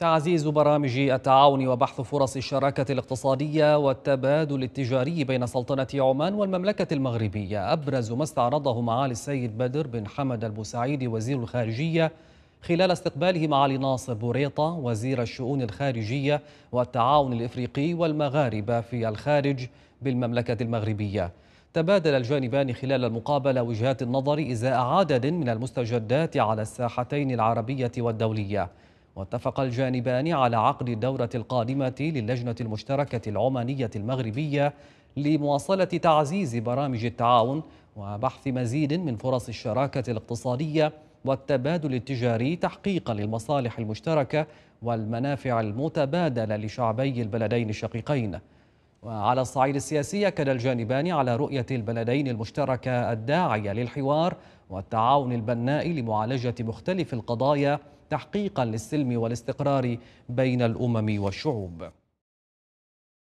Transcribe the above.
تعزيز برامج التعاون وبحث فرص الشراكة الاقتصادية والتبادل التجاري بين سلطنة عمان والمملكة المغربية أبرز ما استعرضه معالي السيد بدر بن حمد البوسعيدي وزير الخارجية خلال استقباله معالي ناصر بوريطة وزير الشؤون الخارجية والتعاون الإفريقي والمغاربة في الخارج بالمملكة المغربية تبادل الجانبان خلال المقابلة وجهات النظر إزاء عدد من المستجدات على الساحتين العربية والدولية واتفق الجانبان على عقد الدورة القادمة للجنة المشتركة العمانية المغربية لمواصلة تعزيز برامج التعاون وبحث مزيد من فرص الشراكة الاقتصادية والتبادل التجاري تحقيقا للمصالح المشتركة والمنافع المتبادلة لشعبي البلدين الشقيقين وعلى الصعيد السياسي أكد الجانبان على رؤية البلدين المشتركة الداعية للحوار والتعاون البناء لمعالجة مختلف القضايا تحقيقا للسلم والاستقرار بين الأمم والشعوب